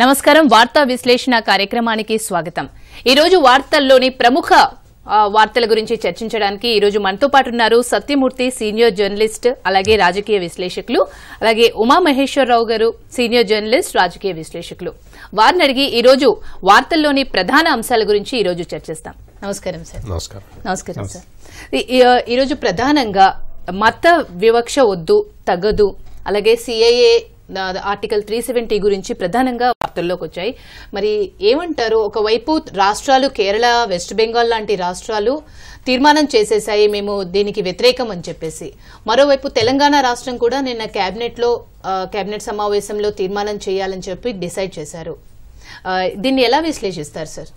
నమస్కారం వార్తా విశ్లేషణ కార్యక్రమానికి స్వాగతం ఈరోజు వార్తల్లోని ప్రముఖ వార్తల గురించి చర్చించడానికి ఈరోజు మనతో పాటు ఉన్నారు సత్యమూర్తి సీనియర్ జర్నలిస్ట్ అలాగే రాజకీయ విశ్లేషకులు అలాగే ఉమా గారు సీనియర్ జర్నలిస్ట్ రాజకీయ విశ్లేషకులు వారిని అడిగి ఈరోజు వార్తల్లోని ప్రధాన అంశాల గురించి ఈరోజు చర్చిస్తాం నమస్కారం సార్ నమస్కారం సార్ ఈరోజు ప్రధానంగా మత వివక్ష వద్దు తగదు అలాగే సిఐఏ ఆర్టికల్ త్రీ సెవెంటీ గురించి ప్రధానంగా వార్తల్లోకి వచ్చాయి మరి ఏమంటారు ఒకవైపు రాష్ట్రాలు కేరళ వెస్ట్ బెంగాల్ లాంటి రాష్ట్రాలు తీర్మానం చేసేసాయి మేము దీనికి వ్యతిరేకం అని చెప్పేసి మరోవైపు తెలంగాణ రాష్ట్రం కూడా నిన్న క్యాబినెట్లో క్యాబినెట్ సమావేశంలో తీర్మానం చేయాలని చెప్పి డిసైడ్ చేశారు దీన్ని ఎలా విశ్లేషిస్తారు సార్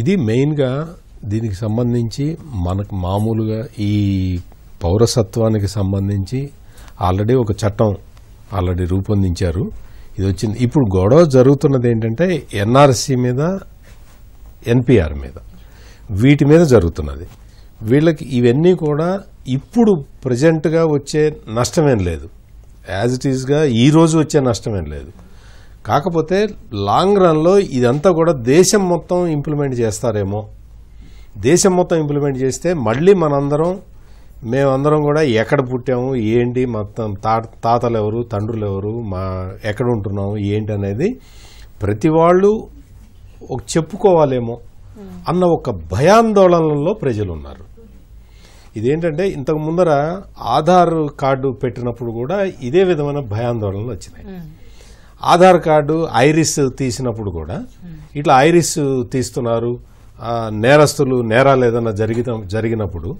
ఇది మెయిన్గా దీనికి సంబంధించి మనకు మామూలుగా ఈ పౌరసత్వానికి సంబంధించి ఆల్రెడీ ఒక చట్టం ఆల్రెడీ రూపొందించారు ఇది వచ్చింది ఇప్పుడు గొడవ జరుగుతున్నది ఏంటంటే ఎన్ఆర్సీ మీద ఎన్పిఆర్ మీద వీటి మీద జరుగుతున్నది వీళ్ళకి ఇవన్నీ కూడా ఇప్పుడు ప్రజెంట్గా వచ్చే నష్టమేం లేదు యాజ్ ఇట్ ఈజ్గా ఈరోజు వచ్చే నష్టమేం లేదు కాకపోతే లాంగ్ రన్లో ఇదంతా కూడా దేశం మొత్తం ఇంప్లిమెంట్ చేస్తారేమో దేశం మొత్తం ఇంప్లిమెంట్ చేస్తే మళ్ళీ మనందరం మేమందరం కూడా ఎక్కడ పుట్టాము ఏంటి మొత్తం తా తాతలు ఎవరు తండ్రులు ఎవరు మా ఎక్కడ ఉంటున్నాము ఏంటి అనేది ప్రతి వాళ్ళు చెప్పుకోవాలేమో అన్న ఒక భయాందోళనలో ప్రజలు ఉన్నారు ఇదేంటంటే ఇంతకు ముందర ఆధార్ కార్డు పెట్టినప్పుడు కూడా ఇదే విధమైన భయాందోళనలు వచ్చినాయి ఆధార్ కార్డు ఐరిస్ తీసినప్పుడు కూడా ఇట్లా ఐరిస్ తీస్తున్నారు నేరస్తులు నేరాలు ఏదైనా జరిగిన జరిగినప్పుడు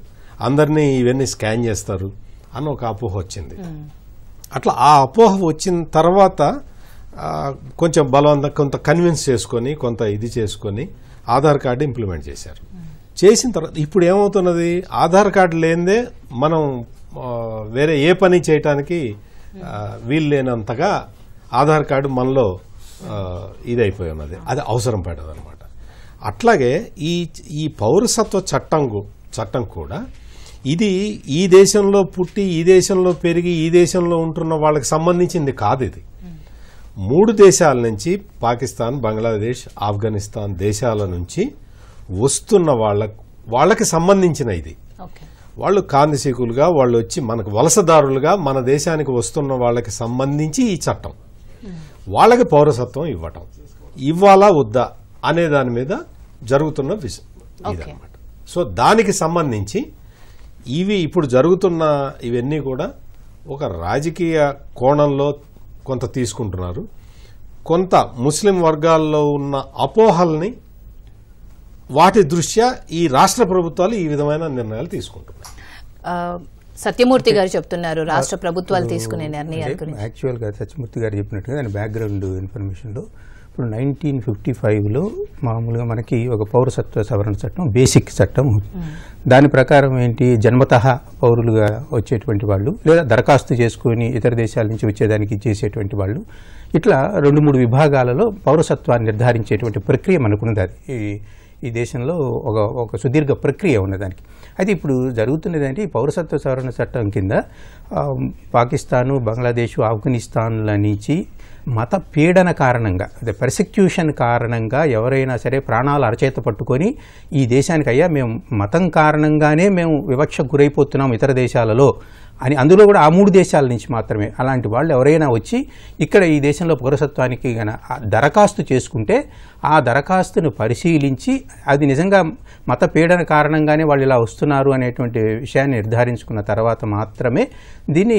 అందరినీ ఇవన్నీ స్కాన్ చేస్తారు అని ఒక అపోహ వచ్చింది అట్లా ఆ అపోహ వచ్చిన తర్వాత కొంచెం బలవంత కొంత కన్విన్స్ చేసుకొని కొంత ఇది చేసుకొని ఆధార్ కార్డు ఇంప్లిమెంట్ చేశారు చేసిన తర్వాత ఇప్పుడు ఏమవుతున్నది ఆధార్ కార్డు లేనిదే మనం వేరే ఏ పని చేయటానికి వీలు లేనంతగా ఆధార్ కార్డు మనలో ఇదైపోయి ఉన్నది అది అవసరం పడదనమాట అట్లాగే ఈ ఈ పౌరసత్వ చట్టం చట్టం కూడా ఇది ఈ దేశంలో పుట్టి ఈ దేశంలో పెరిగి ఈ దేశంలో ఉంటున్న వాళ్ళకి సంబంధించింది కాదు ఇది మూడు దేశాల నుంచి పాకిస్తాన్ బంగ్లాదేశ్ ఆఫ్ఘనిస్తాన్ దేశాల నుంచి వస్తున్న వాళ్ళ వాళ్ళకి సంబంధించిన ఇది వాళ్ళు కాందిశీకులుగా వాళ్ళు వచ్చి మనకు వలసదారులుగా మన దేశానికి వస్తున్న వాళ్ళకి సంబంధించి ఈ చట్టం వాళ్ళకి పౌరసత్వం ఇవ్వటం ఇవ్వాలా వద్దా అనే దాని మీద జరుగుతున్న విషయం ఇదన్నమాట సో దానికి సంబంధించి ఇవి ఇప్పుడు జరుగుతున్న ఇవన్నీ కూడా ఒక రాజకీయ కోణంలో కొంత తీసుకుంటున్నారు కొంత ముస్లిం వర్గాల్లో ఉన్న అపోహల్ని వాటి దృష్ట్యా ఈ రాష్ట్ర ప్రభుత్వాలు ఈ విధమైన నిర్ణయాలు తీసుకుంటున్నాయి సత్యమూర్తి గారు చెప్తున్నారు రాష్ట్ర ప్రభుత్వాలు తీసుకునే నిర్ణయాలు యాక్చువల్గా సత్యమూర్తి గారు చెప్పినట్టుగా దాని బ్యాక్గ్రౌండ్ ఇన్ఫర్మేషన్లో ఇప్పుడు నైన్టీన్ ఫిఫ్టీ ఫైవ్లో మామూలుగా మనకి ఒక పౌరసత్వ సవరణ చట్టం బేసిక్ చట్టం దాని ప్రకారం ఏంటి జన్మతః పౌరులుగా వచ్చేటువంటి వాళ్ళు లేదా దరఖాస్తు చేసుకుని ఇతర దేశాల నుంచి వచ్చేదానికి చేసేటువంటి వాళ్ళు ఇట్లా రెండు మూడు విభాగాలలో పౌరసత్వాన్ని నిర్ధారించేటువంటి ప్రక్రియ మనకున్నది అది ఈ దేశంలో ఒక ఒక సుదీర్ఘ ప్రక్రియ ఉన్నదానికి అయితే ఇప్పుడు జరుగుతున్నది అంటే ఈ పౌరసత్వ సవరణ చట్టం కింద పాకిస్తాను బంగ్లాదేశ్ ఆఫ్ఘనిస్తాన్ల నుంచి మత పీడన కారణంగా అదే ప్రసిక్యూషన్ కారణంగా ఎవరైనా సరే ప్రాణాలు అరచేత పట్టుకొని ఈ దేశానికి అయ్యా మేము మతం కారణంగానే మేము వివక్ష గురైపోతున్నాం ఇతర దేశాలలో అని అందులో కూడా ఆ మూడు దేశాల నుంచి మాత్రమే అలాంటి వాళ్ళు ఎవరైనా వచ్చి ఇక్కడ ఈ దేశంలో పౌరసత్వానికి గన దరఖాస్తు చేసుకుంటే ఆ దరఖాస్తును పరిశీలించి అది నిజంగా మత పీడన కారణంగానే వాళ్ళు ఇలా వస్తున్నారు అనేటువంటి విషయాన్ని నిర్ధారించుకున్న తర్వాత మాత్రమే దీన్ని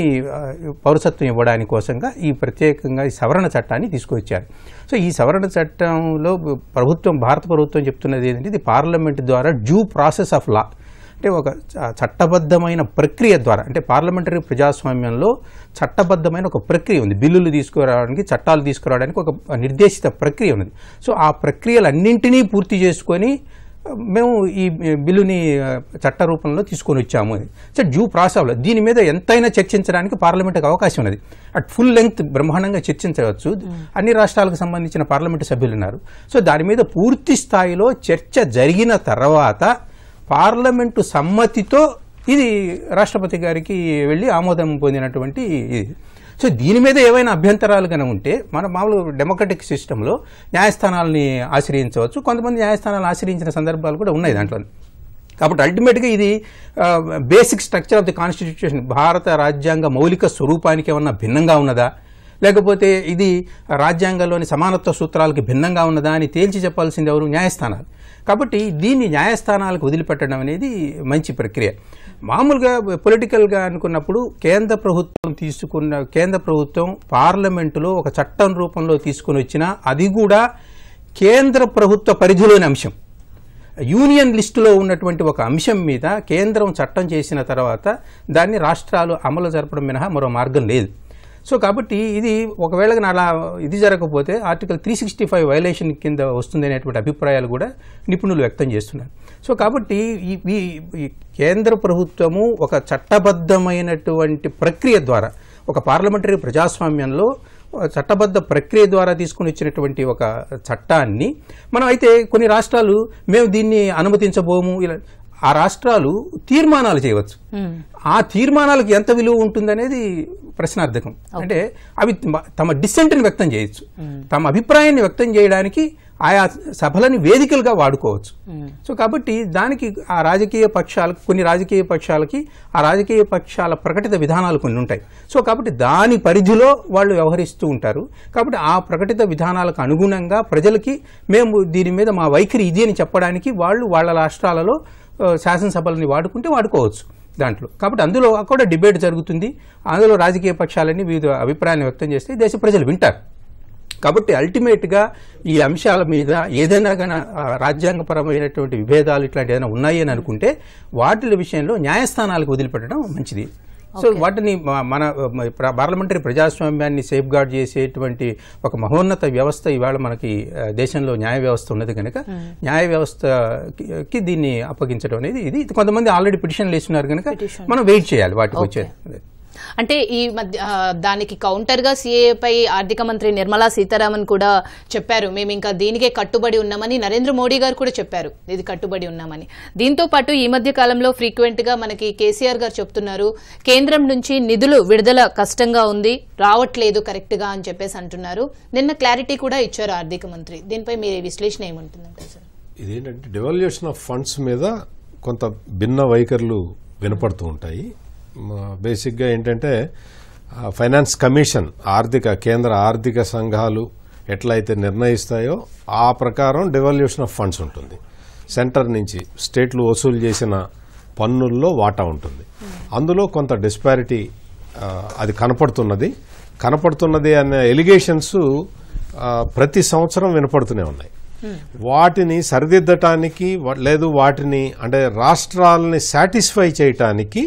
పౌరసత్వం ఇవ్వడానికి కోసంగా ఈ ప్రత్యేకంగా ఈ సవరణ చట్టాన్ని తీసుకొచ్చారు సో ఈ సవరణ చట్టంలో ప్రభుత్వం భారత ప్రభుత్వం చెప్తున్నది ఏంటంటే ఇది పార్లమెంట్ ద్వారా డ్యూ ప్రాసెస్ ఆఫ్ లా అంటే ఒక చట్టబద్ధమైన ప్రక్రియ ద్వారా అంటే పార్లమెంటరీ ప్రజాస్వామ్యంలో చట్టబద్ధమైన ఒక ప్రక్రియ ఉంది బిల్లులు తీసుకురావడానికి చట్టాలు తీసుకురావడానికి ఒక నిర్దేశిత ప్రక్రియ ఉన్నది సో ఆ ప్రక్రియలన్నింటినీ పూర్తి చేసుకొని మేము ఈ బిల్లుని చట్ట రూపంలో తీసుకొని వచ్చాము సో డ్యూ ప్రాసెస్లో దీని మీద ఎంతైనా చర్చించడానికి పార్లమెంటుకు అవకాశం ఉన్నది అట్ ఫుల్ లెంగ్త్ బ్రహ్మాండంగా చర్చించవచ్చు అన్ని రాష్ట్రాలకు సంబంధించిన పార్లమెంటు సభ్యులు ఉన్నారు సో దాని మీద పూర్తి స్థాయిలో చర్చ జరిగిన తర్వాత పార్లమెంటు సమ్మతితో ఇది రాష్ట్రపతి గారికి వెళ్ళి ఆమోదం పొందినటువంటి ఇది సో దీని మీద ఏవైనా అభ్యంతరాలు కనుక ఉంటే మన మామూలు డెమోక్రటిక్ సిస్టంలో న్యాయస్థానాలని ఆశ్రయించవచ్చు కొంతమంది న్యాయస్థానాలు ఆశ్రయించిన సందర్భాలు కూడా ఉన్నాయి దాంట్లో కాబట్టి అల్టిమేట్గా ఇది basic structure of the constitution భారత రాజ్యాంగ మౌలిక స్వరూపానికి ఏమన్నా భిన్నంగా ఉన్నదా లేకపోతే ఇది రాజ్యాంగంలోని సమానత్వ సూత్రాలకి భిన్నంగా ఉన్నదా అని తేల్చి చెప్పాల్సింది ఎవరు న్యాయస్థానాలు కాబట్టి దీన్ని న్యాయస్థానాలకు వదిలిపెట్టడం అనేది మంచి ప్రక్రియ మామూలుగా పొలిటికల్గా అనుకున్నప్పుడు కేంద్ర ప్రభుత్వం తీసుకున్న కేంద్ర ప్రభుత్వం పార్లమెంటులో ఒక చట్టం రూపంలో తీసుకుని వచ్చిన అది కూడా కేంద్ర ప్రభుత్వ పరిధిలోని అంశం యూనియన్ లిస్టులో ఉన్నటువంటి ఒక అంశం మీద కేంద్రం చట్టం చేసిన తర్వాత దాన్ని రాష్ట్రాలు అమలు జరపడం మినహా మరో మార్గం లేదు సో కాబట్టి ఇది ఒకవేళ అలా ఇది జరగకపోతే article three sixty five violation కింద వస్తుంది అనేటువంటి అభిప్రాయాలు కూడా నిపుణులు వ్యక్తం చేస్తున్నారు సో కాబట్టి ఈ కేంద్ర ప్రభుత్వము ఒక చట్టబద్ధమైనటువంటి ప్రక్రియ ద్వారా ఒక పార్లమెంటరీ ప్రజాస్వామ్యంలో చట్టబద్ధ ప్రక్రియ ద్వారా తీసుకుని వచ్చినటువంటి ఒక చట్టాన్ని మనం అయితే కొన్ని రాష్ట్రాలు మేము దీన్ని అనుమతించబోము ఇలా ఆ రాష్ట్రాలు తీర్మానాలు చేయవచ్చు ఆ తీర్మానాలకు ఎంత విలువ ఉంటుందనేది ప్రశ్నార్థకం అంటే అవి తమ డిసెంట్ని వ్యక్తం చేయొచ్చు తమ అభిప్రాయాన్ని వ్యక్తం చేయడానికి ఆయా సభలని వేదికలుగా వాడుకోవచ్చు సో కాబట్టి దానికి ఆ రాజకీయ పక్షాలకు కొన్ని రాజకీయ పక్షాలకి ఆ రాజకీయ పక్షాల ప్రకటిత విధానాలు కొన్ని ఉంటాయి సో కాబట్టి దాని పరిధిలో వాళ్ళు వ్యవహరిస్తూ ఉంటారు కాబట్టి ఆ ప్రకటిత విధానాలకు అనుగుణంగా ప్రజలకి మేము దీని మీద మా వైఖరి ఇది అని చెప్పడానికి వాళ్ళు వాళ్ళ రాష్ట్రాలలో శాసనసభలని వాడుకుంటే వాడుకోవచ్చు దాంట్లో కాబట్టి అందులో అక్కడ డిబేట్ జరుగుతుంది అందులో రాజకీయ పక్షాలన్నీ వివిధ అభిప్రాయాన్ని వ్యక్తం చేస్తే దేశ ప్రజలు వింటారు కాబట్టి అల్టిమేట్గా ఈ అంశాల మీద ఏదైనా కానీ రాజ్యాంగపరమైనటువంటి విభేదాలు ఇట్లాంటి ఏదైనా ఉన్నాయి అని అనుకుంటే వాటి విషయంలో న్యాయస్థానాలకు వదిలిపెట్టడం మంచిది సో వాటిని మన పార్లమెంటరీ ప్రజాస్వామ్యాన్ని సేఫ్ గార్డ్ చేసేటువంటి ఒక మహోన్నత వ్యవస్థ ఇవాళ మనకి దేశంలో న్యాయ వ్యవస్థ ఉన్నది కనుక న్యాయ వ్యవస్థకి దీన్ని అప్పగించడం అనేది ఇది కొంతమంది ఆల్రెడీ పిటిషన్లు వేస్తున్నారు కనుక మనం వెయిట్ చేయాలి వాటికి వచ్చే అంటే ఈ మధ్య దానికి కౌంటర్గా సీఏపై ఆర్థిక మంత్రి నిర్మలా సీతారామన్ కూడా చెప్పారు మేము ఇంకా దీనికే కట్టుబడి ఉన్నామని నరేంద్ర మోడీ గారు కూడా చెప్పారు ఇది కట్టుబడి ఉన్నామని దీంతో పాటు ఈ మధ్య కాలంలో ఫ్రీక్వెంట్గా మనకి కేసీఆర్ గారు చెప్తున్నారు కేంద్రం నుంచి నిధులు విడుదల కష్టంగా ఉంది రావట్లేదు కరెక్ట్గా అని చెప్పేసి అంటున్నారు నిన్న క్లారిటీ కూడా ఇచ్చారు ఆర్థిక మంత్రి దీనిపై మీరు విశ్లేషణ ఏముంటుందంటే సార్ ఇదేంటంటే ఆఫ్ ఫండ్స్ మీద కొంత భిన్న వైఖరులు వినపడుతూ ఉంటాయి బేసిక్గా ఏంటంటే ఫైనాన్స్ కమిషన్ ఆర్థిక కేంద్ర ఆర్థిక సంఘాలు ఎట్లయితే నిర్ణయిస్తాయో ఆ ప్రకారం డెవల్యూషన్ ఆఫ్ ఫండ్స్ ఉంటుంది సెంటర్ నుంచి స్టేట్లు వసూలు చేసిన పన్నుల్లో వాటా ఉంటుంది అందులో కొంత డిస్పారిటీ అది కనపడుతున్నది కనపడుతున్నది అనే ఎలిగేషన్స్ ప్రతి సంవత్సరం వినపడుతూనే ఉన్నాయి వాటిని సరిదిద్దటానికి లేదు వాటిని అంటే రాష్ట్రాలని సాటిస్ఫై చేయటానికి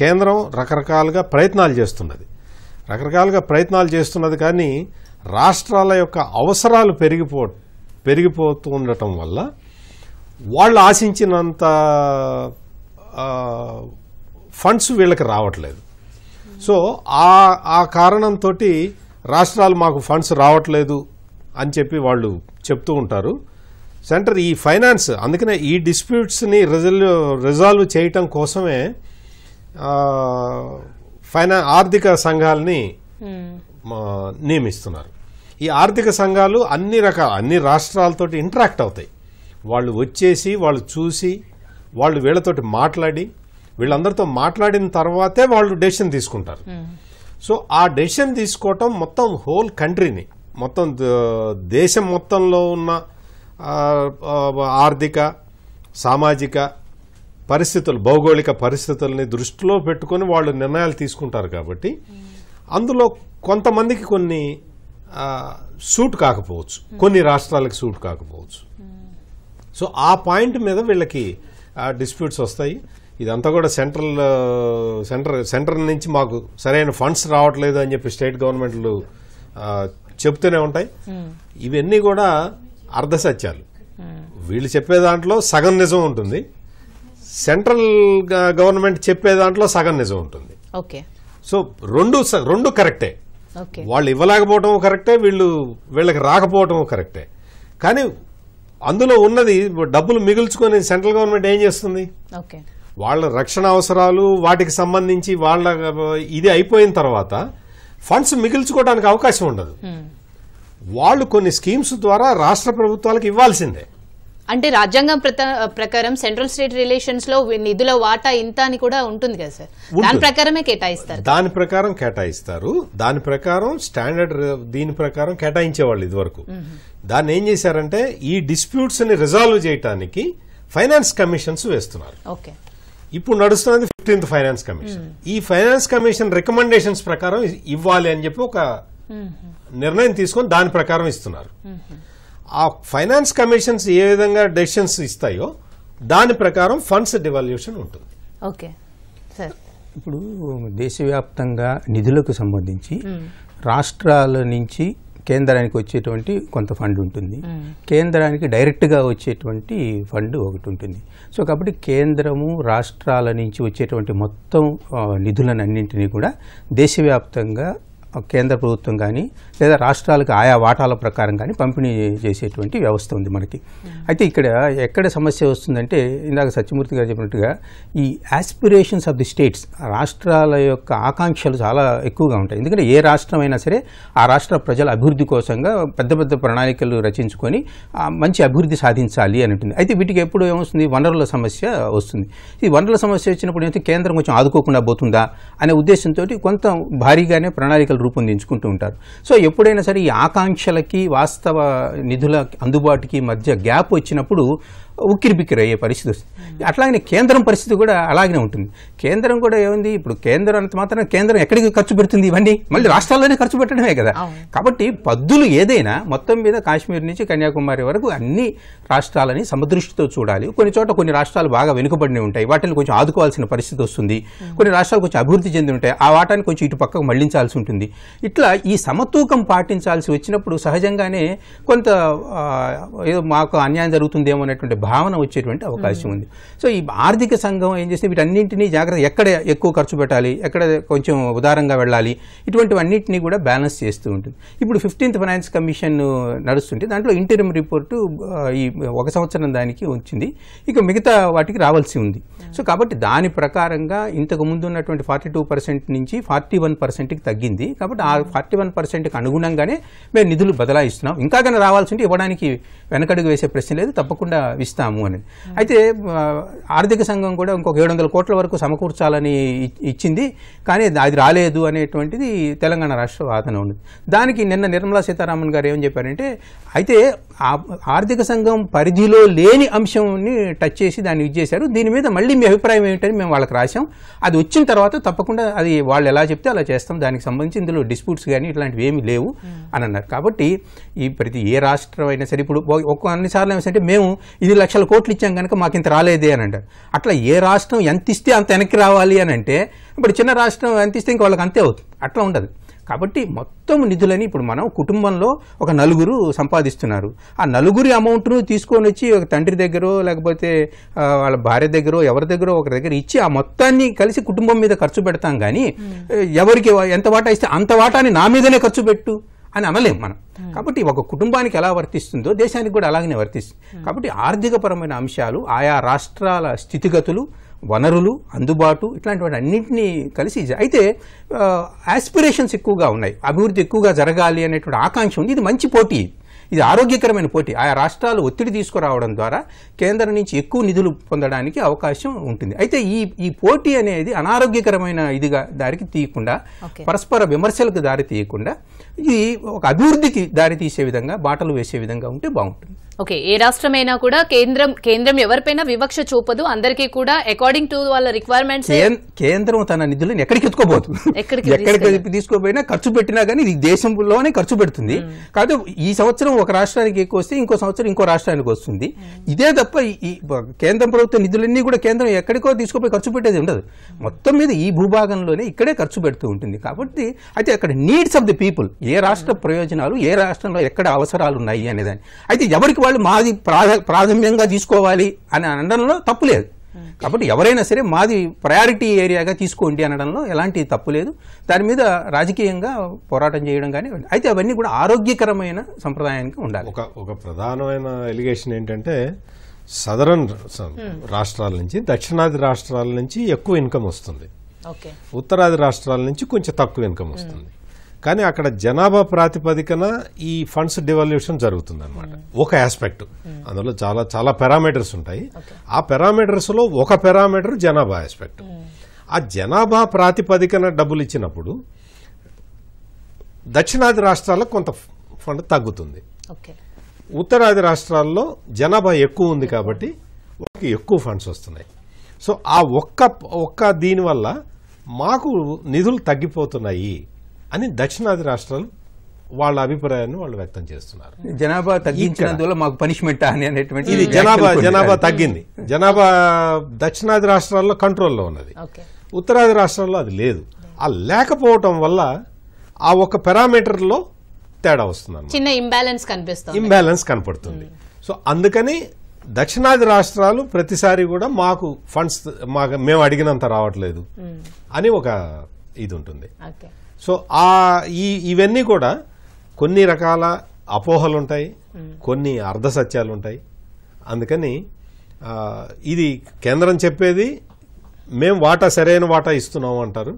కేంద్రం రకరకాలుగా ప్రయత్నాలు చేస్తున్నది రకరకాలుగా ప్రయత్నాలు చేస్తున్నది కానీ రాష్ట్రాల యొక్క అవసరాలు పెరిగిపో పెరిగిపోతూ ఉండటం వల్ల వాళ్ళు ఆశించినంత ఫండ్స్ వీళ్ళకి రావట్లేదు సో ఆ ఆ కారణంతో రాష్ట్రాలు మాకు ఫండ్స్ రావట్లేదు అని చెప్పి వాళ్ళు చెప్తూ ఉంటారు సెంటర్ ఈ ఫైనాన్స్ అందుకనే ఈ డిస్ప్యూట్స్ని రిజల్వ్ రిజాల్వ్ చేయటం కోసమే ఫైనా ఆర్థిక సంఘాలని నియమిస్తున్నారు ఈ ఆర్థిక సంఘాలు అన్ని రకాల అన్ని రాష్ట్రాలతో ఇంటరాక్ట్ అవుతాయి వాళ్ళు వచ్చేసి వాళ్ళు చూసి వాళ్ళు వీళ్ళతోటి మాట్లాడి వీళ్ళందరితో మాట్లాడిన తర్వాతే వాళ్ళు డెసిషన్ తీసుకుంటారు సో ఆ డెసిషన్ తీసుకోవటం మొత్తం హోల్ కంట్రీని మొత్తం దేశం మొత్తంలో ఉన్న ఆర్థిక సామాజిక పరిస్థితులు భౌగోళిక పరిస్థితుల్ని దృష్టిలో పెట్టుకొని వాళ్ళు నిర్ణయాలు తీసుకుంటారు కాబట్టి అందులో కొంతమందికి కొన్ని సూట్ కాకపోవచ్చు కొన్ని రాష్ట్రాలకు సూట్ కాకపోవచ్చు సో ఆ పాయింట్ మీద వీళ్ళకి డిస్ప్యూట్స్ వస్తాయి ఇదంతా కూడా సెంట్రల్ సెంటర్ సెంటర్ నుంచి మాకు సరైన ఫండ్స్ రావట్లేదు అని చెప్పి స్టేట్ గవర్నమెంట్లు చెప్తూనే ఉంటాయి ఇవన్నీ కూడా అర్ధసత్యాలు వీళ్ళు చెప్పే దాంట్లో సగం నిజం ఉంటుంది సెంట్రల్ గవర్నమెంట్ చెప్పే దాంట్లో సగం నిజం ఉంటుంది ఓకే సో రెండు రెండు కరెక్టే వాళ్ళు ఇవ్వలేకపోవటం కరెక్టే వీళ్ళు వీళ్ళకి రాకపోవటం కరెక్టే కానీ అందులో ఉన్నది డబ్బులు మిగుల్చుకొని సెంట్రల్ గవర్నమెంట్ ఏం చేస్తుంది వాళ్ళ రక్షణ అవసరాలు వాటికి సంబంధించి వాళ్ళ ఇది అయిపోయిన తర్వాత ఫండ్స్ మిగుల్చుకోవడానికి అవకాశం ఉండదు వాళ్ళు కొన్ని స్కీమ్స్ ద్వారా రాష్ట్ర ప్రభుత్వాలకు ఇవ్వాల్సిందే అంటే రాజ్యాంగం ప్రకారం సెంట్రల్ స్టేట్ రిలేషన్స్ లో నిధుల వాటా ఇంత అని కూడా ఉంటుంది కదా సార్ దాని ప్రకారమే కేటాయిస్తారు దాని ప్రకారం కేటాయిస్తారు దాని ప్రకారం స్టాండర్డ్ దీని ప్రకారం కేటాయించేవాళ్ళు ఇదివరకు దాన్ని ఏం చేశారంటే ఈ డిస్ప్యూట్స్ ని రిజాల్వ్ చేయడానికి ఫైనాన్స్ కమిషన్స్ వేస్తున్నారు ఓకే ఇప్పుడు నడుస్తున్నది ఫిఫ్టీన్త్ ఫైనాన్స్ కమిషన్ ఈ ఫైనాన్స్ కమిషన్ రికమెండేషన్స్ ప్రకారం ఇవ్వాలి అని చెప్పి ఒక నిర్ణయం తీసుకొని దాని ప్రకారం ఇస్తున్నారు ఆ ఫైనాన్స్ కమిషన్స్ ఏ విధంగా డెసిషన్స్ ఇస్తాయో దాని ప్రకారం ఫండ్స్ డివాల్యూషన్ ఉంటుంది ఓకే సార్ ఇప్పుడు దేశవ్యాప్తంగా నిధులకు సంబంధించి రాష్ట్రాల నుంచి కేంద్రానికి వచ్చేటువంటి కొంత ఫండ్ ఉంటుంది కేంద్రానికి డైరెక్ట్గా వచ్చేటువంటి ఫండ్ ఒకటి ఉంటుంది సో కాబట్టి కేంద్రము రాష్ట్రాల నుంచి వచ్చేటువంటి మొత్తం నిధులను అన్నింటినీ కూడా దేశవ్యాప్తంగా కేంద్ర ప్రభుత్వం కానీ లేదా రాష్ట్రాలకు ఆయా వాటాల ప్రకారం కానీ పంపిణీ చేసేటువంటి వ్యవస్థ ఉంది మనకి అయితే ఇక్కడ ఎక్కడ సమస్య వస్తుందంటే ఇందాక సత్యమూర్తి గారు చెప్పినట్టుగా ఈ ఆస్పిరేషన్స్ ఆఫ్ ది స్టేట్స్ రాష్ట్రాల యొక్క ఆకాంక్షలు చాలా ఎక్కువగా ఉంటాయి ఎందుకంటే ఏ రాష్ట్రం అయినా సరే ఆ రాష్ట్ర ప్రజల అభివృద్ధి కోసంగా పెద్ద పెద్ద ప్రణాళికలు రచించుకొని మంచి అభివృద్ధి సాధించాలి అని ఉంటుంది అయితే వీటికి ఎప్పుడు ఏమొస్తుంది వనరుల సమస్య వస్తుంది ఈ వనరుల సమస్య వచ్చినప్పుడు ఏంటంటే కేంద్రం కొంచెం ఆదుకోకుండా పోతుందా అనే ఉద్దేశంతో కొంత భారీగానే ప్రణాళికలు రూపొందించుకుంటూ ఉంటారు సో ఎప్పుడైనా సరే ఈ ఆకాంక్షలకి వాస్తవ నిధుల అందుబాటుకి మధ్య గ్యాప్ వచ్చినప్పుడు ఉక్కిరి బిక్కిరి అయ్యే పరిస్థితి వస్తుంది అట్లాగనే కేంద్రం పరిస్థితి కూడా అలాగనే ఉంటుంది కేంద్రం కూడా ఏముంది ఇప్పుడు కేంద్రం అంత మాత్రం కేంద్రం ఎక్కడికి ఖర్చు పెడుతుంది ఇవన్నీ మళ్ళీ రాష్ట్రాల్లోనే ఖర్చు పెట్టడమే కదా కాబట్టి పద్దులు ఏదైనా మొత్తం మీద కాశ్మీర్ నుంచి కన్యాకుమారి వరకు అన్ని రాష్ట్రాలని సమదృష్టితో చూడాలి కొన్ని చోట కొన్ని రాష్ట్రాలు బాగా వెనుకబడి ఉంటాయి వాటిని కొంచెం ఆదుకోవాల్సిన పరిస్థితి వస్తుంది కొన్ని రాష్ట్రాలు కొంచెం అభివృద్ధి చెంది ఉంటాయి ఆ వాటాన్ని కొంచెం ఇటు పక్కకు మళ్లించాల్సి ఉంటుంది ఇట్లా ఈ సమతూకం పాటించాల్సి వచ్చినప్పుడు సహజంగానే కొంత ఏదో మాకు అన్యాయం జరుగుతుందేమో అనేటువంటి భావన వచ్చేటువంటి అవకాశం ఉంది సో ఈ ఆర్థిక సంఘం ఏం చేస్తే వీటన్నింటినీ జాగ్రత్త ఎక్కడ ఎక్కువ ఖర్చు పెట్టాలి ఎక్కడ కొంచెం ఉదారంగా వెళ్ళాలి ఇటువంటివన్నింటినీ కూడా బ్యాలెన్స్ చేస్తూ ఉంటుంది ఇప్పుడు ఫిఫ్టీన్త్ ఫైనాన్స్ కమిషన్ నడుస్తుంటే దాంట్లో ఇంటర్మ్ రిపోర్టు ఈ ఒక సంవత్సరం దానికి వచ్చింది ఇక మిగతా వాటికి రావాల్సి ఉంది సో కాబట్టి దాని ప్రకారంగా ఇంతకు ముందు ఉన్నటువంటి ఫార్టీ టూ పర్సెంట్ నుంచి ఫార్టీ వన్ పర్సెంట్కి తగ్గింది కాబట్టి ఆ ఫార్టీ వన్ పర్సెంట్కి అనుగుణంగానే మేము నిధులు బదలాయిస్తున్నాం ఇంకా కానీ రావాల్సి ఉంటే ఇవ్వడానికి వెనకడుగు వేసే ప్రశ్న లేదు తప్పకుండా ఇస్తాము అని అయితే ఆర్థిక సంఘం కూడా ఇంకొక ఏడు వందల కోట్ల వరకు సమకూర్చాలని ఇచ్చింది కానీ అది రాలేదు అనేటువంటిది తెలంగాణ రాష్ట్ర వాదన ఉంది దానికి నిన్న నిర్మలా సీతారామన్ గారు ఏం చెప్పారంటే అయితే ఆర్థిక సంఘం పరిధిలో లేని అంశంని టచ్ చేసి దాన్ని ఇది చేశారు దీని మీద మళ్ళీ మీ అభిప్రాయం ఏమిటని మేము వాళ్ళకి రాసాం అది వచ్చిన తర్వాత తప్పకుండా అది వాళ్ళు ఎలా చెప్తే అలా చేస్తాం దానికి సంబంధించి ఇందులో డిస్ప్యూట్స్ కానీ ఇట్లాంటివి ఏమీ లేవు అని అన్నారు కాబట్టి ఈ ప్రతి ఏ రాష్ట్రం అయినా సరే ఇప్పుడు ఒక అన్నిసార్లు సరే మేము ఇది లక్షల కోట్లు ఇచ్చాం కనుక మాకు ఇంత రాలేదే అని అంటారు అట్లా ఏ రాష్ట్రం ఎంత ఇస్తే అంత వెనక్కి రావాలి అని అంటే ఇప్పుడు చిన్న రాష్ట్రం ఎంత ఇస్తే ఇంక వాళ్ళకి అంతే అవుతుంది అట్లా ఉండదు కాబట్టి మొత్తం నిధులని ఇప్పుడు మనం కుటుంబంలో ఒక నలుగురు సంపాదిస్తున్నారు ఆ నలుగురి అమౌంట్ను తీసుకొని వచ్చి ఒక తండ్రి దగ్గర లేకపోతే వాళ్ళ భార్య దగ్గర ఎవరి దగ్గర ఒకరి దగ్గర ఇచ్చి ఆ మొత్తాన్ని కలిసి కుటుంబం మీద ఖర్చు పెడతాం కానీ ఎవరికి ఎంత వాటా ఇస్తే అంత వాటాని నా మీదనే ఖర్చు పెట్టు అని అనలేం మనం కాబట్టి ఒక కుటుంబానికి ఎలా వర్తిస్తుందో దేశానికి కూడా అలాగనే వర్తిస్తుంది కాబట్టి ఆర్థికపరమైన అంశాలు ఆయా రాష్ట్రాల స్థితిగతులు వనరులు అందుబాటు ఇట్లాంటివన్నీ అన్నింటినీ కలిసి అయితే ఆస్పిరేషన్స్ ఎక్కువగా ఉన్నాయి అభివృద్ధి ఎక్కువగా జరగాలి అనేటువంటి ఆకాంక్ష ఉంది ఇది మంచి పోటీ ఇది ఆరోగ్యకరమైన పోటీ ఆయా రాష్ట్రాలు ఒత్తిడి తీసుకురావడం ద్వారా కేంద్రం నుంచి ఎక్కువ నిధులు పొందడానికి అవకాశం ఉంటుంది అయితే ఈ ఈ పోటీ అనేది అనారోగ్యకరమైన ఇదిగా దారికి తీయకుండా పరస్పర విమర్శలకు దారి తీయకుండా ఇది ఒక అభివృద్ధికి దారి తీసే విధంగా బాటలు వేసే విధంగా ఉంటే బాగుంటుంది ఓకే ఏ రాష్ట్రమైనా కూడా కేంద్రం కేంద్రం ఎవరిపైనా వివక్ష చూపదు అందరికీ కూడా అకార్డింగ్ టు వాళ్ళ రిక్వైర్మెంట్స్ కేంద్రం తన నిధులను ఎక్కడికి ఎత్తుకోబోదు ఎక్కడికి తీసుకోపోయినా ఖర్చు పెట్టినా కానీ ఇది దేశంలోనే ఖర్చు పెడుతుంది కాదు ఈ సంవత్సరం ఒక రాష్ట్రానికి ఎక్కువ వస్తే ఇంకో సంవత్సరం ఇంకో రాష్ట్రానికి వస్తుంది ఇదే తప్ప ఈ కేంద్రం ప్రభుత్వ నిధులన్నీ కూడా కేంద్రం ఎక్కడికో తీసుకుపోయి ఖర్చు పెట్టేది ఉండదు మొత్తం మీద ఈ భూభాగంలోనే ఇక్కడే ఖర్చు పెడుతూ ఉంటుంది కాబట్టి అయితే అక్కడ నీడ్స్ ఆఫ్ ది పీపుల్ ఏ రాష్ట్ర ప్రయోజనాలు ఏ రాష్ట్రంలో ఎక్కడ అవసరాలు ఉన్నాయి అనేదాన్ని అయితే ఎవరికి వాళ్ళు మాది ప్రాధాన్యంగా తీసుకోవాలి అని అనడంలో తప్పు లేదు కాబట్టి ఎవరైనా సరే మాది ప్రయారిటీ ఏరియాగా తీసుకోండి అనడంలో ఎలాంటి తప్పు లేదు దాని మీద రాజకీయంగా పోరాటం చేయడం కానీ అయితే అవన్నీ కూడా ఆరోగ్యకరమైన సంప్రదాయానికి ఉండాలి ఒక ఒక ప్రధానమైన ఎలిగేషన్ ఏంటంటే సదరన్ hmm. రాష్ట్రాల నుంచి దక్షిణాది రాష్ట్రాల నుంచి ఎక్కువ ఇన్కమ్ వస్తుంది ఉత్తరాది రాష్ట్రాల నుంచి కొంచెం తక్కువ ఇన్కమ్ వస్తుంది కానీ అక్కడ జనాభా ప్రాతిపదికన ఈ ఫండ్స్ జరుగుతుంది జరుగుతుందన్నమాట ఒక ఆస్పెక్ట్ అందులో చాలా చాలా పారామీటర్స్ ఉంటాయి ఆ పెరామీటర్స్లో ఒక పారామీటర్ జనాభా ఆస్పెక్ట్ ఆ జనాభా ప్రాతిపదికన డబ్బులు ఇచ్చినప్పుడు దక్షిణాది రాష్ట్రాల్లో కొంత ఫండ్ తగ్గుతుంది ఉత్తరాది రాష్ట్రాల్లో జనాభా ఎక్కువ ఉంది కాబట్టి ఎక్కువ ఫండ్స్ వస్తున్నాయి సో ఆ ఒక్క ఒక్క దీనివల్ల మాకు నిధులు తగ్గిపోతున్నాయి అని దక్షిణాది రాష్ట్రాలు వాళ్ళ అభిప్రాయాన్ని వాళ్ళు వ్యక్తం చేస్తున్నారు జనాభా తగ్గించినందువల్ల మాకు పనిష్మెంట్ అని అనేటువంటి ఇది జనాభా జనాభా తగ్గింది జనాభా దక్షిణాది రాష్ట్రాల్లో కంట్రోల్లో ఉన్నది ఉత్తరాది రాష్ట్రాల్లో అది లేదు ఆ లేకపోవటం వల్ల ఆ ఒక పెరామీటర్లో తేడా వస్తుంది చిన్న ఇంబ్యాలెన్స్ కనిపిస్తుంది ఇంబ్యాలెన్స్ కనపడుతుంది సో hmm. అందుకని దక్షిణాది రాష్ట్రాలు ప్రతిసారి కూడా మాకు ఫండ్స్ మాకు మేము అడిగినంత రావట్లేదు hmm. అని ఒక ఇది ఉంటుంది సో ఆ ఈ ఇవన్నీ కూడా కొన్ని రకాల అపోహలు ఉంటాయి కొన్ని అర్ధ సత్యాలు ఉంటాయి అందుకని ఇది కేంద్రం చెప్పేది మేము వాటా సరైన వాటా ఇస్తున్నాము అంటారు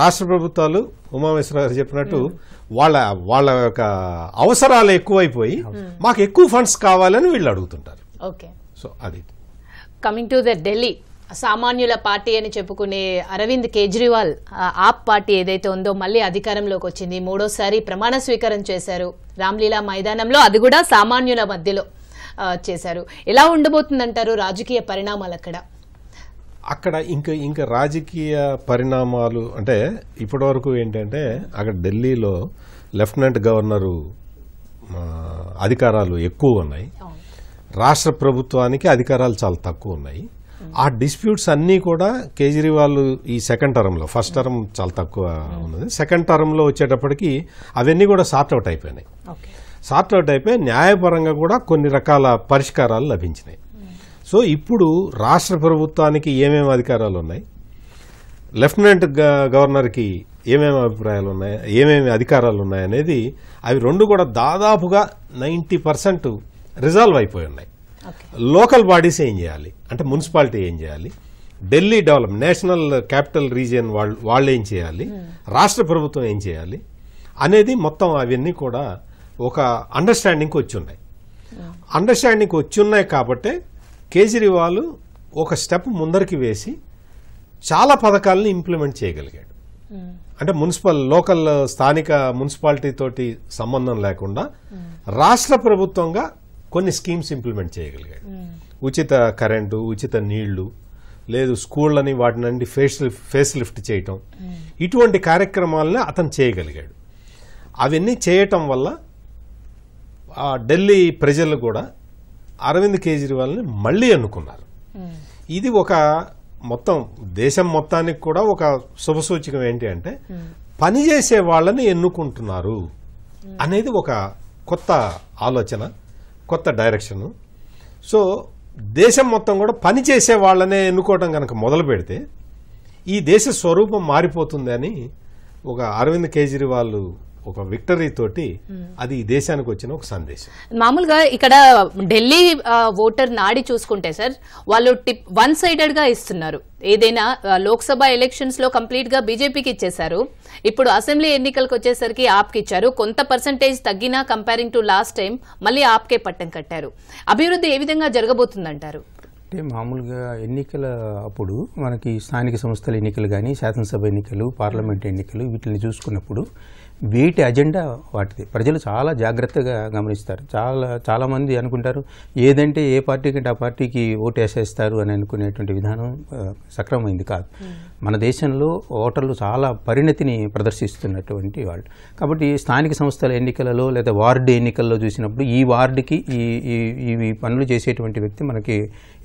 రాష్ట్ర ప్రభుత్వాలు ఉమామేశ్వర గారు చెప్పినట్టు వాళ్ళ వాళ్ళ యొక్క అవసరాలు ఎక్కువైపోయి మాకు ఎక్కువ ఫండ్స్ కావాలని వీళ్ళు అడుగుతుంటారు సో అది కమింగ్ టు ద ఢిల్లీ సామాన్యుల పార్టీ అని చెప్పుకునే అరవింద్ కేజ్రీవాల్ ఆప్ పార్టీ ఏదైతే ఉందో మళ్ళీ అధికారంలోకి వచ్చింది మూడోసారి ప్రమాణ స్వీకారం చేశారు రామ్లీలా మైదానంలో అది కూడా సామాన్యుల మధ్యలో చేశారు ఎలా ఉండబోతుందంటారు రాజకీయ పరిణామాలు అక్కడ అక్కడ ఇంకా ఇంకా రాజకీయ పరిణామాలు అంటే ఇప్పటివరకు ఏంటంటే అక్కడ ఢిల్లీలో లెఫ్టినెంట్ గవర్నరు అధికారాలు ఎక్కువ ఉన్నాయి రాష్ట్ర ప్రభుత్వానికి అధికారాలు చాలా తక్కువ ఉన్నాయి ఆ డిస్ప్యూట్స్ అన్నీ కూడా కేజ్రీవాల్ ఈ సెకండ్ టర్మ్లో ఫస్ట్ టర్మ్ చాలా తక్కువ ఉన్నది సెకండ్ టర్మ్లో వచ్చేటప్పటికి అవన్నీ కూడా సార్ట్ అవుట్ అయిపోయినాయి సార్ట్ అవుట్ అయిపోయి న్యాయపరంగా కూడా కొన్ని రకాల పరిష్కారాలు లభించినాయి సో ఇప్పుడు రాష్ట్ర ప్రభుత్వానికి ఏమేమి అధికారాలు ఉన్నాయి లెఫ్టినెంట్ గవర్నర్కి ఏమేమి అభిప్రాయాలు ఉన్నాయి ఏమేమి అధికారాలు ఉన్నాయి అనేది అవి రెండు కూడా దాదాపుగా నైంటీ పర్సెంట్ రిజాల్వ్ అయిపోయి ఉన్నాయి లోకల్ బాడీస్ ఏం చేయాలి అంటే మున్సిపాలిటీ ఏం చేయాలి Delhi develop national capital region వాళ్ళు వాళ్ళు ఏం చేయాలి hmm. రాష్ట్ర ప్రభుత్వం ఏం చేయాలి అనేది మొత్తం అవన్నీ కూడా ఒక అండర్స్టాండింగ్కి అండర్స్టాండింగ్ అండర్స్టాండింగ్కి ఉన్నాయి కాబట్టే కేజ్రీవాల్ ఒక స్టెప్ ముందరికి వేసి చాలా పథకాలను ఇంప్లిమెంట్ చేయగలిగాడు hmm. అంటే మున్సిపల్ లోకల్ స్థానిక మున్సిపాలిటీతోటి సంబంధం లేకుండా hmm. రాష్ట్ర ప్రభుత్వంగా కొన్ని స్కీమ్స్ ఇంప్లిమెంట్ చేయగలిగాడు ఉచిత కరెంటు ఉచిత నీళ్లు లేదు స్కూళ్ళని నుండి ఫేస్ ఫేస్ లిఫ్ట్ చేయటం ఇటువంటి కార్యక్రమాలని అతను చేయగలిగాడు అవన్నీ చేయటం వల్ల ఢిల్లీ ప్రజలు కూడా అరవింద్ కేజ్రీవాల్ని మళ్ళీ అనుకున్నారు ఇది ఒక మొత్తం దేశం మొత్తానికి కూడా ఒక శుభసూచకం ఏంటి అంటే పనిచేసే వాళ్ళని ఎన్నుకుంటున్నారు అనేది ఒక కొత్త ఆలోచన కొత్త డైరెక్షన్ సో దేశం మొత్తం కూడా పనిచేసే వాళ్ళనే ఎన్నుకోవడం కనుక మొదలు పెడితే ఈ దేశ స్వరూపం మారిపోతుందని ఒక అరవింద్ కేజ్రీవాల్ ఒక విక్టరీ తోటి hmm. అది దేశానికి వచ్చిన ఒక సందేశం మామూలుగా ఇక్కడ ఢిల్లీ ఓటర్ నాడి చూసుకుంటే సార్ వాళ్ళు టిప్ వన్ సైడెడ్ గా ఇస్తున్నారు ఏదైనా లోక్సభ ఎలక్షన్స్ లో కంప్లీట్ గా బీజేపీకి ఇచ్చేశారు ఇప్పుడు అసెంబ్లీ ఎన్నికలకు వచ్చేసరికి ఆప్కి ఇచ్చారు కొంత పర్సంటేజ్ తగ్గినా కంపేరింగ్ టు లాస్ట్ టైం మళ్ళీ ఆప్కే పట్టం కట్టారు అభివృద్ధి ఏ విధంగా జరగబోతుందంటారు అంటే మామూలుగా ఎన్నికల అప్పుడు మనకి స్థానిక సంస్థల ఎన్నికలు కానీ శాసనసభ ఎన్నికలు పార్లమెంట్ ఎన్నికలు వీటిని చూసుకున్నప్పుడు వీటి అజెండా వాటిది ప్రజలు చాలా జాగ్రత్తగా గమనిస్తారు చాలా చాలామంది అనుకుంటారు ఏదంటే ఏ పార్టీకి ఆ పార్టీకి ఓటు వేసేస్తారు అని అనుకునేటువంటి విధానం సక్రమైంది కాదు మన దేశంలో ఓటర్లు చాలా పరిణతిని ప్రదర్శిస్తున్నటువంటి వాళ్ళు కాబట్టి స్థానిక సంస్థల ఎన్నికలలో లేదా వార్డు ఎన్నికల్లో చూసినప్పుడు ఈ వార్డుకి ఈ ఈ పనులు చేసేటువంటి వ్యక్తి మనకి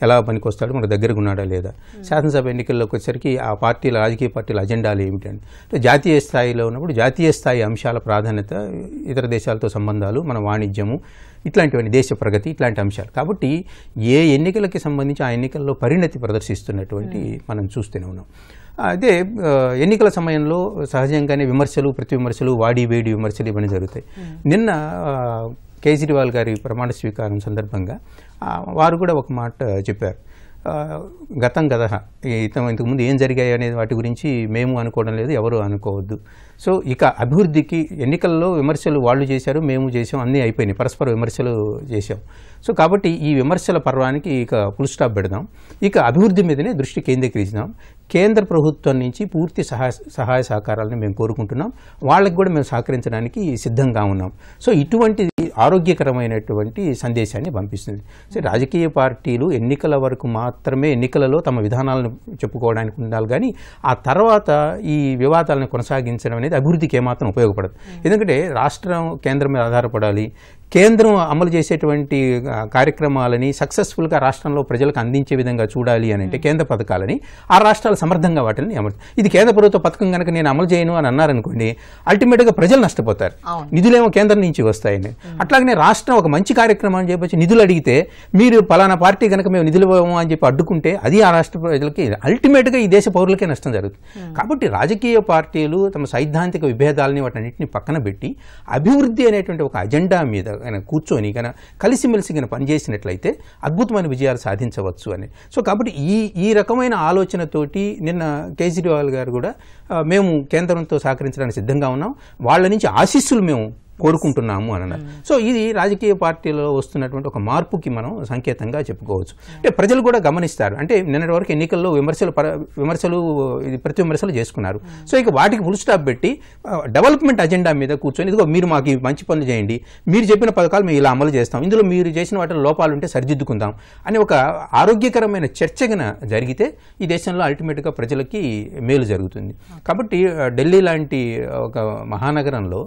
ఎలా పనికొస్తాడు మన దగ్గరకు ఉన్నాడా లేదా శాసనసభ ఎన్నికల్లోకి వచ్చేసరికి ఆ పార్టీల రాజకీయ పార్టీల అజెండాలు ఏమిటండి జాతీయ స్థాయిలో ఉన్నప్పుడు జాతీయ స్థాయి అంశాల ప్రాధాన్యత ఇతర దేశాలతో సంబంధాలు మన వాణిజ్యము ఇట్లాంటివన్నీ దేశ ప్రగతి ఇట్లాంటి అంశాలు కాబట్టి ఏ ఎన్నికలకి సంబంధించి ఆ ఎన్నికల్లో పరిణతి ప్రదర్శిస్తున్నటువంటి మనం చూస్తూనే ఉన్నాం అదే ఎన్నికల సమయంలో సహజంగానే విమర్శలు ప్రతి విమర్శలు వాడి వేడి విమర్శలు ఇవన్నీ జరుగుతాయి నిన్న కేజ్రీవాల్ గారి ప్రమాణ స్వీకారం సందర్భంగా వారు కూడా ఒక మాట చెప్పారు గతం గత ఇతం ఇంతకుముందు ఏం జరిగాయి అనే వాటి గురించి మేము అనుకోవడం లేదు ఎవరు అనుకోవద్దు సో ఇక అభివృద్ధికి ఎన్నికల్లో విమర్శలు వాళ్ళు చేశారు మేము చేసాం అన్నీ అయిపోయినాయి పరస్పర విమర్శలు చేశాం సో కాబట్టి ఈ విమర్శల పర్వానికి ఇక ఫుల్ స్టాప్ పెడదాం ఇక అభివృద్ధి మీదనే దృష్టి కేంద్రీకరిద్దాం కేంద్ర ప్రభుత్వం నుంచి పూర్తి సహాయ సహాయ సహకారాలను మేము కోరుకుంటున్నాం వాళ్ళకి కూడా మేము సహకరించడానికి సిద్ధంగా ఉన్నాం సో ఇటువంటి ఆరోగ్యకరమైనటువంటి సందేశాన్ని పంపిస్తుంది సో రాజకీయ పార్టీలు ఎన్నికల వరకు మాత్రమే ఎన్నికలలో తమ విధానాలను చెప్పుకోవడానికి ఉండాలి కానీ ఆ తర్వాత ఈ వివాదాలను కొనసాగించడం అనేది అభివృద్ధికి ఏమాత్రం ఉపయోగపడదు ఎందుకంటే రాష్ట్రం కేంద్రం మీద ఆధారపడాలి కేంద్రం అమలు చేసేటువంటి కార్యక్రమాలని సక్సెస్ఫుల్గా రాష్ట్రంలో ప్రజలకు అందించే విధంగా చూడాలి అని అంటే కేంద్ర పథకాలని ఆ రాష్ట్రాలు సమర్థంగా వాటిని అమలు ఇది కేంద్ర ప్రభుత్వ పథకం కనుక నేను అమలు చేయను అని అన్నారనుకోండి అల్టిమేట్గా ప్రజలు నష్టపోతారు నిధులేమో కేంద్రం నుంచి వస్తాయని అట్లాగనే రాష్ట్రం ఒక మంచి కార్యక్రమం చెప్పొచ్చి నిధులు అడిగితే మీరు పలానా పార్టీ కనుక మేము నిధులు ఇవ్వము అని చెప్పి అడ్డుకుంటే అది ఆ రాష్ట్ర ప్రజలకి అల్టిమేట్గా ఈ దేశ పౌరులకే నష్టం జరుగుతుంది కాబట్టి రాజకీయ పార్టీలు తమ సైద్ధాంతిక విభేదాలని వాటన్నిటిని పక్కన పెట్టి అభివృద్ధి అనేటువంటి ఒక అజెండా మీద ఆయన కూర్చొని కానీ కలిసిమెలిసి కానీ పనిచేసినట్లయితే అద్భుతమైన విజయాలు సాధించవచ్చు అని సో కాబట్టి ఈ ఈ రకమైన ఆలోచనతోటి నిన్న కేజ్రీవాల్ గారు కూడా మేము కేంద్రంతో సహకరించడానికి సిద్ధంగా ఉన్నాం వాళ్ళ నుంచి ఆశీస్సులు మేము కోరుకుంటున్నాము అని అన్నారు hmm. సో ఇది రాజకీయ పార్టీలో వస్తున్నటువంటి ఒక మార్పుకి మనం సంకేతంగా చెప్పుకోవచ్చు అంటే ప్రజలు కూడా గమనిస్తారు అంటే నిన్నటి వరకు ఎన్నికల్లో విమర్శలు విమర్శలు ఇది ప్రతి విమర్శలు చేసుకున్నారు hmm. సో ఇక వాటికి ఫుల్ స్టాప్ పెట్టి డెవలప్మెంట్ అజెండా మీద కూర్చొని ఇదిగో మీరు మాకు మంచి పనులు చేయండి మీరు చెప్పిన పథకాలు మేము ఇలా అమలు చేస్తాం ఇందులో మీరు చేసిన వాటిలో లోపాలు ఉంటే సరిదిద్దుకుందాం అని ఒక ఆరోగ్యకరమైన చర్చ జరిగితే ఈ దేశంలో అల్టిమేట్గా ప్రజలకి మేలు జరుగుతుంది కాబట్టి ఢిల్లీ లాంటి ఒక మహానగరంలో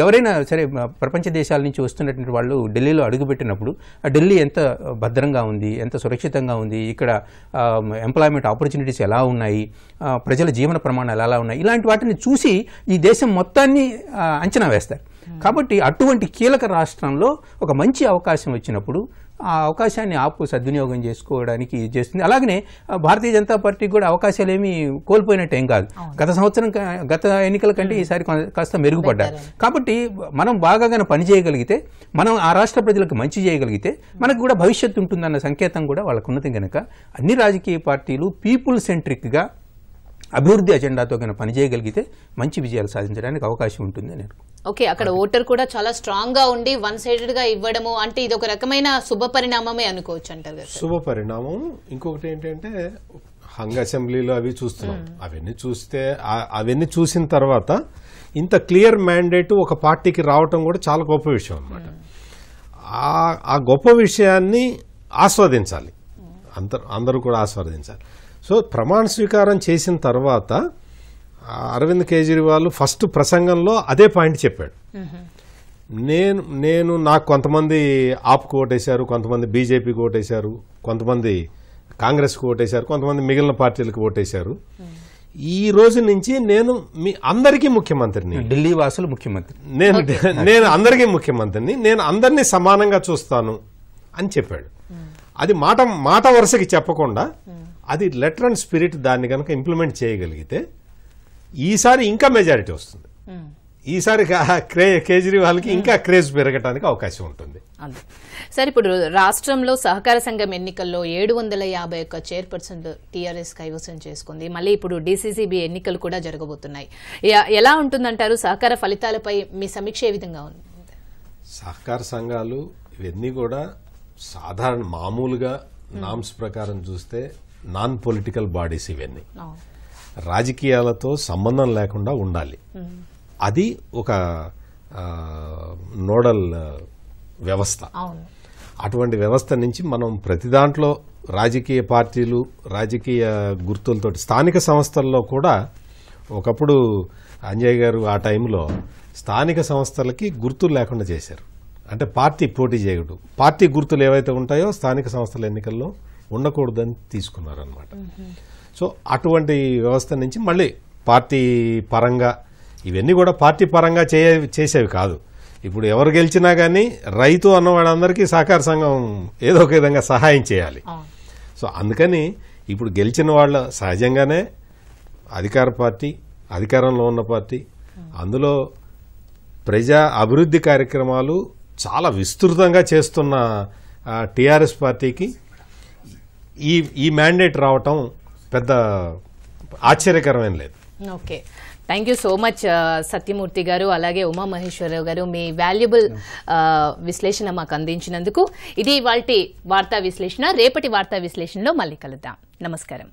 ఎవరైనా సరే ప్రపంచ దేశాల నుంచి వస్తున్నటువంటి వాళ్ళు ఢిల్లీలో అడుగుపెట్టినప్పుడు ఆ ఢిల్లీ ఎంత భద్రంగా ఉంది ఎంత సురక్షితంగా ఉంది ఇక్కడ ఎంప్లాయ్మెంట్ ఆపర్చునిటీస్ ఎలా ఉన్నాయి ప్రజల జీవన ప్రమాణాలు ఎలా ఉన్నాయి ఇలాంటి వాటిని చూసి ఈ దేశం మొత్తాన్ని అంచనా వేస్తారు hmm. కాబట్టి అటువంటి కీలక రాష్ట్రంలో ఒక మంచి అవకాశం వచ్చినప్పుడు ఆ అవకాశాన్ని ఆపు సద్వినియోగం చేసుకోవడానికి చేస్తుంది అలాగనే భారతీయ జనతా పార్టీకి కూడా అవకాశాలు ఏమీ కోల్పోయినట్టు ఏం కాదు గత సంవత్సరం గత ఎన్నికల కంటే ఈసారి కాస్త మెరుగుపడ్డారు కాబట్టి మనం బాగా పని పనిచేయగలిగితే మనం ఆ రాష్ట్ర ప్రజలకు మంచి చేయగలిగితే మనకు కూడా భవిష్యత్తు ఉంటుందన్న సంకేతం కూడా వాళ్ళకు ఉన్నది కనుక అన్ని రాజకీయ పార్టీలు పీపుల్ సెంట్రిక్గా అభివృద్ధి అజెండాతో కనుక పనిచేయగలిగితే మంచి విజయాలు సాధించడానికి అవకాశం ఉంటుంది నేను ఓకే అక్కడ ఓటర్ కూడా చాలా స్ట్రాంగ్ గా ఉండి వన్ సైడెడ్ గా ఇవ్వడము అంటే ఇది ఒక రకమైన శుభ పరిణామమే అనుకోవచ్చు అంటారు శుభ పరిణామం ఇంకొకటి ఏంటంటే హంగ్ అసెంబ్లీలో అవి చూస్తున్నాం అవన్నీ చూస్తే అవన్నీ చూసిన తర్వాత ఇంత క్లియర్ మ్యాండేట్ ఒక పార్టీకి రావటం కూడా చాలా గొప్ప విషయం అనమాట ఆ గొప్ప విషయాన్ని ఆస్వాదించాలి అందరు అందరూ కూడా ఆస్వాదించాలి సో ప్రమాణ స్వీకారం చేసిన తర్వాత అరవింద్ కేజ్రీవాల్ ఫస్ట్ ప్రసంగంలో అదే పాయింట్ చెప్పాడు నేను నేను నాకు కొంతమంది ఆప్కు ఓటేశారు కొంతమంది బీజేపీకి ఓటేశారు కొంతమంది కాంగ్రెస్కి ఓటేశారు కొంతమంది మిగిలిన పార్టీలకు ఓటేశారు ఈ రోజు నుంచి నేను మీ అందరికీ ముఖ్యమంత్రిని ఢిల్లీ వాసులు ముఖ్యమంత్రి నేను నేను అందరికీ ముఖ్యమంత్రిని నేను అందరినీ సమానంగా చూస్తాను అని చెప్పాడు అది మాట మాట వరుసకి చెప్పకుండా అది లెటర్ అండ్ స్పిరిట్ దాన్ని కనుక ఇంప్లిమెంట్ చేయగలిగితే ఈసారి ఇంకా మెజారిటీ వస్తుంది ఈసారి కేజ్రీవాల్కి ఇంకా క్రేజ్ పెరగటానికి అవకాశం ఉంటుంది సార్ ఇప్పుడు రాష్ట్రంలో సహకార సంఘం ఎన్నికల్లో ఏడు వందల యాభై ఒక్క చైర్పర్సన్ టీఆర్ఎస్ కైవసం చేసుకుంది మళ్ళీ ఇప్పుడు డీసీసీబీ ఎన్నికలు కూడా జరగబోతున్నాయి ఎలా ఉంటుందంటారు సహకార ఫలితాలపై మీ సమీక్ష ఏ విధంగా ఉంది సహకార సంఘాలు ఇవన్నీ కూడా సాధారణ మామూలుగా నామ్స్ ప్రకారం చూస్తే నాన్ పొలిటికల్ బాడీస్ ఇవన్నీ రాజకీయాలతో సంబంధం లేకుండా ఉండాలి అది ఒక నోడల్ వ్యవస్థ అటువంటి వ్యవస్థ నుంచి మనం ప్రతి దాంట్లో రాజకీయ పార్టీలు రాజకీయ గుర్తులతో స్థానిక సంస్థల్లో కూడా ఒకప్పుడు అంజయ్ గారు ఆ టైంలో స్థానిక సంస్థలకి గుర్తులు లేకుండా చేశారు అంటే పార్టీ పోటీ చేయడు పార్టీ గుర్తులు ఏవైతే ఉంటాయో స్థానిక సంస్థల ఎన్నికల్లో ఉండకూడదని తీసుకున్నారనమాట సో అటువంటి వ్యవస్థ నుంచి మళ్ళీ పార్టీ పరంగా ఇవన్నీ కూడా పార్టీ పరంగా చే చేసేవి కాదు ఇప్పుడు ఎవరు గెలిచినా కానీ రైతు అన్నవాడందరికీ సహకార సంఘం ఏదో ఒక విధంగా సహాయం చేయాలి సో అందుకని ఇప్పుడు గెలిచిన వాళ్ళ సహజంగానే అధికార పార్టీ అధికారంలో ఉన్న పార్టీ అందులో ప్రజా అభివృద్ధి కార్యక్రమాలు చాలా విస్తృతంగా చేస్తున్న టీఆర్ఎస్ పార్టీకి ఈ ఈ మ్యాండేట్ రావటం పెద్ద ఆశ్చర్యకరమైన లేదు okay thank you so much Satyamurthy garu అలాగే ఉమామహేశ్వరరావు గారు మీ వాల్యుబుల్ uh, విశ్లేషణ మాకు అందించినందుకు ఇది వాటి వార్తా విశ్లేషణ రేపటి వార్తా విశ్లేషణలో మళ్ళీ కలుద్దాం నమస్కారం